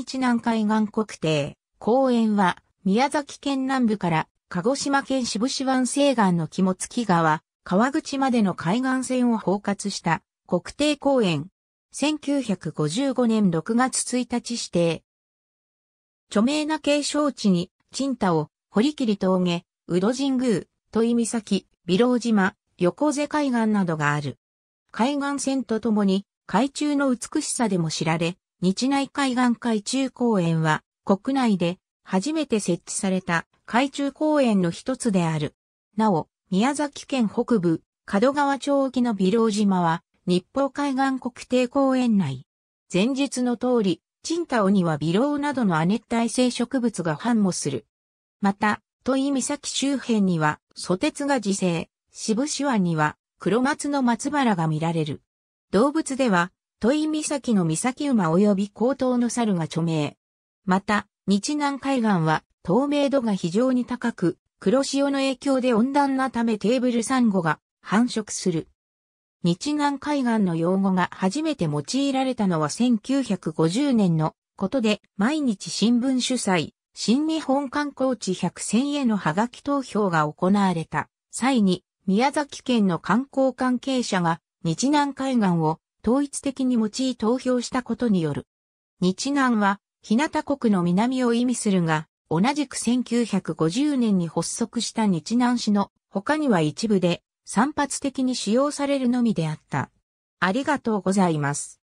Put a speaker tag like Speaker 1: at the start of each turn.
Speaker 1: 日南海岸国定。公園は、宮崎県南部から、鹿児島県渋布湾西岸の肝付川、川口までの海岸線を包括した国定公園。1955年6月1日指定。著名な景勝地に、陳太を、堀切峠、宇戸神宮、戸井岬、美老島、横瀬海岸などがある。海岸線とともに、海中の美しさでも知られ、日内海岸海中公園は国内で初めて設置された海中公園の一つである。なお、宮崎県北部、門川町沖の美老島は日報海岸国定公園内。前述の通り、チンタオにはビロウなどの亜熱帯性植物が繁茂する。また、都井岬周辺には、ソテツが自生、渋シ湾には、黒松の松原が見られる。動物では、都井岬の岬馬及び高等の猿が著名。また、日南海岸は透明度が非常に高く、黒潮の影響で温暖なためテーブルサンゴが繁殖する。日南海岸の用語が初めて用いられたのは1950年のことで、毎日新聞主催、新日本観光地100選へのハガキ投票が行われた際に、宮崎県の観光関係者が日南海岸を統一的に用い投票したことによる。日南は、日向国の南を意味するが、同じく1950年に発足した日南市の他には一部で散発的に使用されるのみであった。ありがとうございます。